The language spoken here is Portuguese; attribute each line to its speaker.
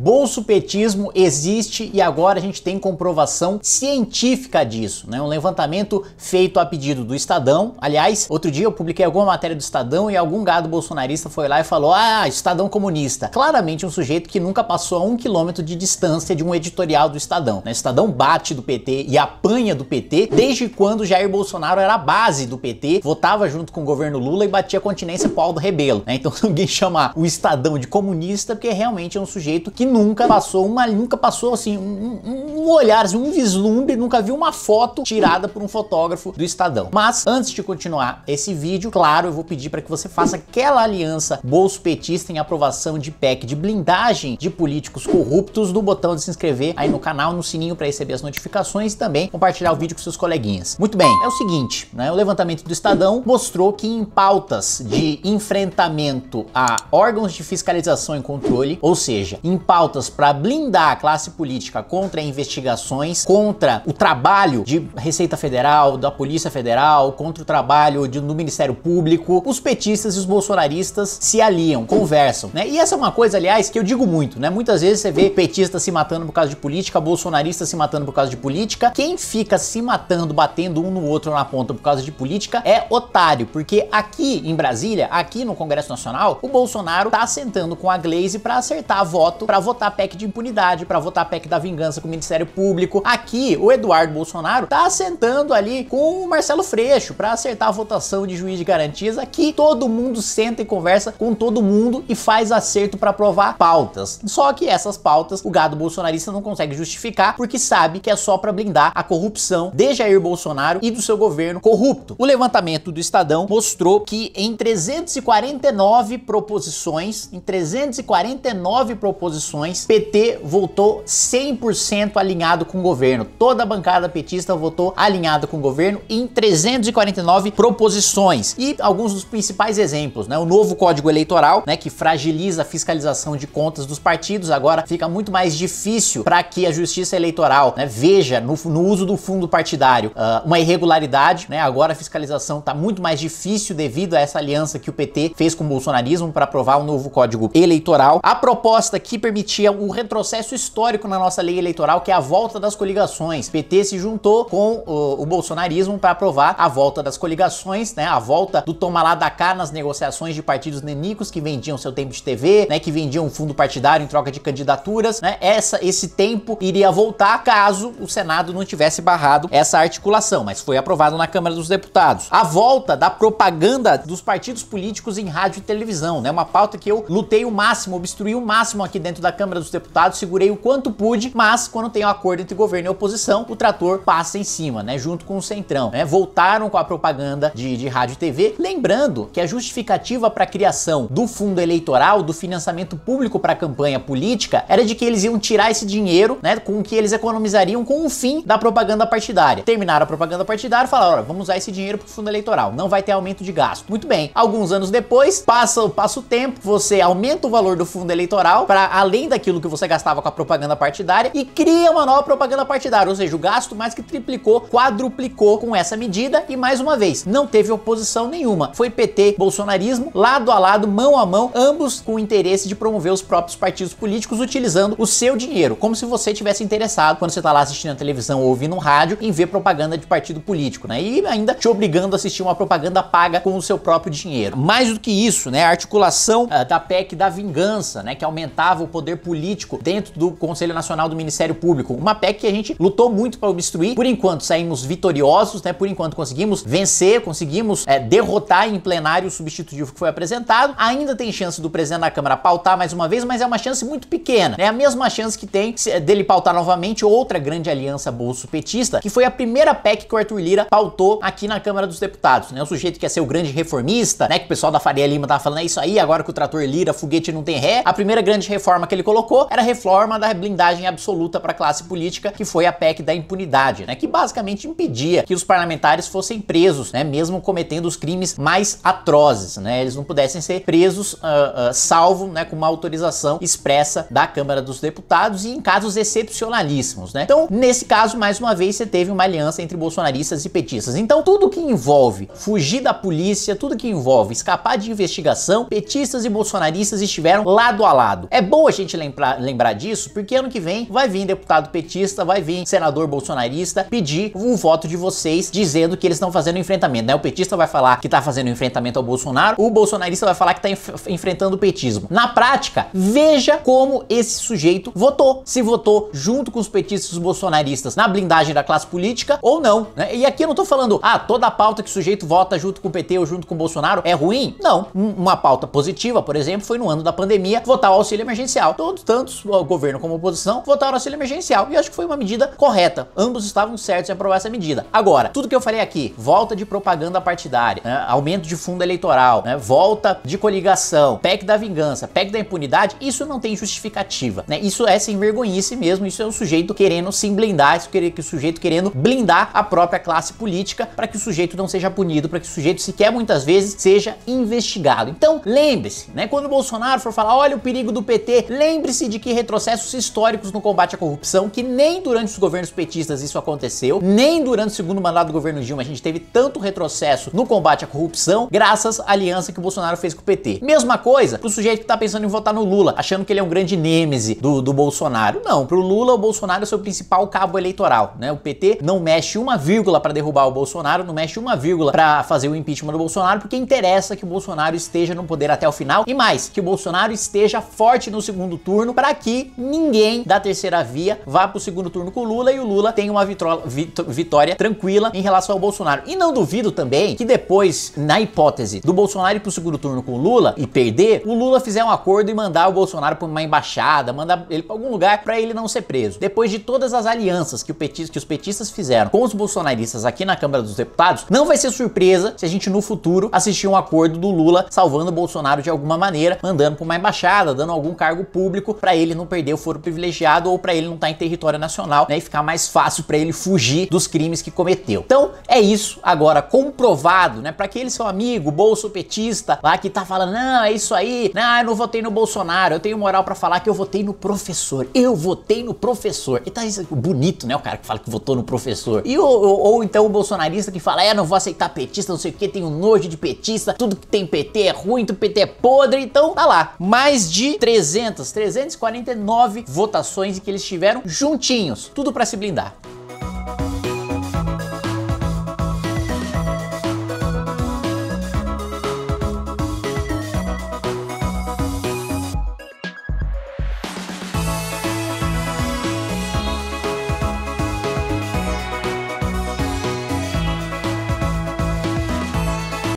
Speaker 1: Bolsupetismo existe e agora a gente tem comprovação científica disso, né? Um levantamento feito a pedido do Estadão. Aliás, outro dia eu publiquei alguma matéria do Estadão e algum gado bolsonarista foi lá e falou: Ah, Estadão comunista. Claramente um sujeito que nunca passou a um quilômetro de distância de um editorial do Estadão. Né? Estadão bate do PT e apanha do PT desde quando Jair Bolsonaro era a base do PT, votava junto com o governo Lula e batia continência pro do Rebelo. Né? Então ninguém chamar o Estadão de comunista porque realmente é um sujeito que nunca passou uma, nunca passou assim, um, um olhar, assim, um vislumbre, nunca viu uma foto tirada por um fotógrafo do Estadão. Mas antes de continuar esse vídeo, claro, eu vou pedir para que você faça aquela aliança bolso petista em aprovação de PEC de blindagem de políticos corruptos no botão de se inscrever aí no canal, no sininho para receber as notificações e também compartilhar o vídeo com seus coleguinhas. Muito bem, é o seguinte, né? O levantamento do Estadão mostrou que em pautas de enfrentamento a órgãos de fiscalização e controle, ou seja, em pautas pautas para blindar a classe política contra investigações, contra o trabalho de Receita Federal, da Polícia Federal, contra o trabalho de, do Ministério Público, os petistas e os bolsonaristas se aliam, conversam, né? E essa é uma coisa, aliás, que eu digo muito, né? Muitas vezes você vê petista se matando por causa de política, bolsonarista se matando por causa de política. Quem fica se matando, batendo um no outro na ponta por causa de política é otário, porque aqui em Brasília, aqui no Congresso Nacional, o Bolsonaro tá sentando com a Glaze para acertar voto, para votar PEC de impunidade, para votar PEC da vingança com o Ministério Público. Aqui, o Eduardo Bolsonaro tá sentando ali com o Marcelo Freixo para acertar a votação de juiz de garantias. Aqui, todo mundo senta e conversa com todo mundo e faz acerto para aprovar pautas. Só que essas pautas o gado bolsonarista não consegue justificar porque sabe que é só para blindar a corrupção de Jair Bolsonaro e do seu governo corrupto. O levantamento do Estadão mostrou que em 349 proposições, em 349 proposições eleições, PT votou 100% alinhado com o governo. Toda a bancada petista votou alinhada com o governo em 349 proposições. E alguns dos principais exemplos, né? O novo Código Eleitoral, né, que fragiliza a fiscalização de contas dos partidos, agora fica muito mais difícil para que a Justiça Eleitoral, né, veja no, no, uso do fundo partidário uh, uma irregularidade, né? Agora a fiscalização está muito mais difícil devido a essa aliança que o PT fez com o bolsonarismo para aprovar o novo Código Eleitoral. A proposta que permite repetia um retrocesso histórico na nossa lei eleitoral, que é a volta das coligações. O PT se juntou com o, o bolsonarismo para aprovar a volta das coligações, né? A volta do tomar lá da cá nas negociações de partidos nenicos que vendiam seu tempo de TV, né? Que vendiam fundo partidário em troca de candidaturas, né? Essa, esse tempo iria voltar caso o Senado não tivesse barrado essa articulação, mas foi aprovado na Câmara dos Deputados. A volta da propaganda dos partidos políticos em rádio e televisão, né? Uma pauta que eu lutei o máximo, obstruí o máximo aqui dentro da Câmara dos Deputados, segurei o quanto pude, mas quando tem um acordo entre governo e oposição, o trator passa em cima, né? Junto com o Centrão, né? Voltaram com a propaganda de, de rádio e TV, lembrando que a justificativa para a criação do fundo eleitoral, do financiamento público para a campanha política, era de que eles iam tirar esse dinheiro, né? Com que eles economizariam com o fim da propaganda partidária. Terminaram a propaganda partidária, falaram, olha, vamos usar esse dinheiro para o fundo eleitoral, não vai ter aumento de gasto. Muito bem, alguns anos depois, passa, passa o tempo, você aumenta o valor do fundo eleitoral para além daquilo que você gastava com a propaganda partidária e cria uma nova propaganda partidária, ou seja, o gasto mais que triplicou, quadruplicou com essa medida e mais uma vez, não teve oposição nenhuma. Foi PT, bolsonarismo, lado a lado, mão a mão, ambos com o interesse de promover os próprios partidos políticos utilizando o seu dinheiro, como se você tivesse interessado quando você está lá assistindo a televisão ou ouvindo um rádio em ver propaganda de partido político, né? E ainda te obrigando a assistir uma propaganda paga com o seu próprio dinheiro. Mais do que isso, né, a articulação uh, da PEC da vingança, né, que aumentava o poder poder político dentro do Conselho Nacional do Ministério Público. Uma PEC que a gente lutou muito para obstruir. Por enquanto saímos vitoriosos, né? Por enquanto conseguimos vencer, conseguimos é, derrotar em plenário o substitutivo que foi apresentado. Ainda tem chance do presidente da Câmara pautar mais uma vez, mas é uma chance muito pequena. É né? a mesma chance que tem é, dele pautar novamente outra grande aliança bolso-petista, que foi a primeira PEC que o Arthur Lira pautou aqui na Câmara dos Deputados. Né? O sujeito que é ser o grande reformista, né? Que o pessoal da Faria Lima tava falando, é isso aí, agora que o trator Lira, foguete não tem ré. A primeira grande reforma que ele ele colocou era a reforma da blindagem absoluta para a classe política, que foi a PEC da impunidade, né, que basicamente impedia que os parlamentares fossem presos, né, mesmo cometendo os crimes mais atrozes, né, eles não pudessem ser presos uh, uh, salvo, né, com uma autorização expressa da Câmara dos Deputados e em casos excepcionalíssimos, né. Então, nesse caso, mais uma vez, você teve uma aliança entre bolsonaristas e petistas. Então, tudo que envolve fugir da polícia, tudo que envolve escapar de investigação, petistas e bolsonaristas estiveram lado a lado. É bom a gente gente lembrar, lembrar disso, porque ano que vem vai vir deputado petista, vai vir senador bolsonarista pedir o voto de vocês dizendo que eles estão fazendo enfrentamento, né? O petista vai falar que tá fazendo enfrentamento ao Bolsonaro, o bolsonarista vai falar que tá enf enfrentando o petismo. Na prática, veja como esse sujeito votou. Se votou junto com os petistas e os bolsonaristas na blindagem da classe política ou não, né? E aqui eu não tô falando, ah, toda a pauta que o sujeito vota junto com o PT ou junto com o Bolsonaro é ruim. Não. uma pauta positiva, por exemplo, foi no ano da pandemia votar o auxílio emergencial todos, tanto o governo como oposição, votaram auxílio emergencial. E acho que foi uma medida correta. Ambos estavam certos em aprovar essa medida. Agora, tudo que eu falei aqui, volta de propaganda partidária, né, aumento de fundo eleitoral, né, volta de coligação, PEC da vingança, PEC da impunidade, isso não tem justificativa. Né? Isso é sem vergonhice mesmo, isso é o sujeito querendo se blindar, isso é o sujeito querendo blindar a própria classe política para que o sujeito não seja punido, para que o sujeito sequer muitas vezes seja investigado. Então, lembre-se, né, quando o Bolsonaro for falar, olha o perigo do PT, lembre Lembre-se de que retrocessos históricos no combate à corrupção, que nem durante os governos petistas isso aconteceu, nem durante o segundo mandato do governo Dilma a gente teve tanto retrocesso no combate à corrupção, graças à aliança que o Bolsonaro fez com o PT. Mesma coisa pro sujeito que tá pensando em votar no Lula, achando que ele é um grande nêmese do, do Bolsonaro. Não, pro Lula o Bolsonaro é seu principal cabo eleitoral, né? O PT não mexe uma vírgula para derrubar o Bolsonaro, não mexe uma vírgula para fazer o impeachment do Bolsonaro, porque interessa que o Bolsonaro esteja no poder até o final e mais, que o Bolsonaro esteja forte no segundo turno para que ninguém da terceira via vá para o segundo turno com o Lula e o Lula tenha uma vitrola, vit, vitória tranquila em relação ao Bolsonaro. E não duvido também que depois, na hipótese do Bolsonaro ir para o segundo turno com o Lula e perder, o Lula fizer um acordo e mandar o Bolsonaro para uma embaixada, mandar ele para algum lugar para ele não ser preso. Depois de todas as alianças que, que os petistas fizeram com os bolsonaristas aqui na Câmara dos Deputados, não vai ser surpresa se a gente no futuro assistir um acordo do Lula salvando o Bolsonaro de alguma maneira, mandando para uma embaixada, dando algum cargo público público para ele não perder o foro privilegiado ou para ele não estar tá em território nacional, né, e ficar mais fácil para ele fugir dos crimes que cometeu. Então, é isso agora comprovado, né, para aquele seu amigo bolso petista lá que tá falando: "Não, é isso aí. Não, eu não votei no Bolsonaro. Eu tenho moral para falar que eu votei no professor. Eu votei no professor". E tá isso bonito, né, o cara que fala que votou no professor. E ou, ou, ou então o bolsonarista que fala: "É, não vou aceitar petista, não sei o que, tenho nojo de petista, tudo que tem PT é ruim, tudo PT é podre". Então, tá lá, mais de 300 349 votações e que eles tiveram juntinhos. Tudo para se blindar.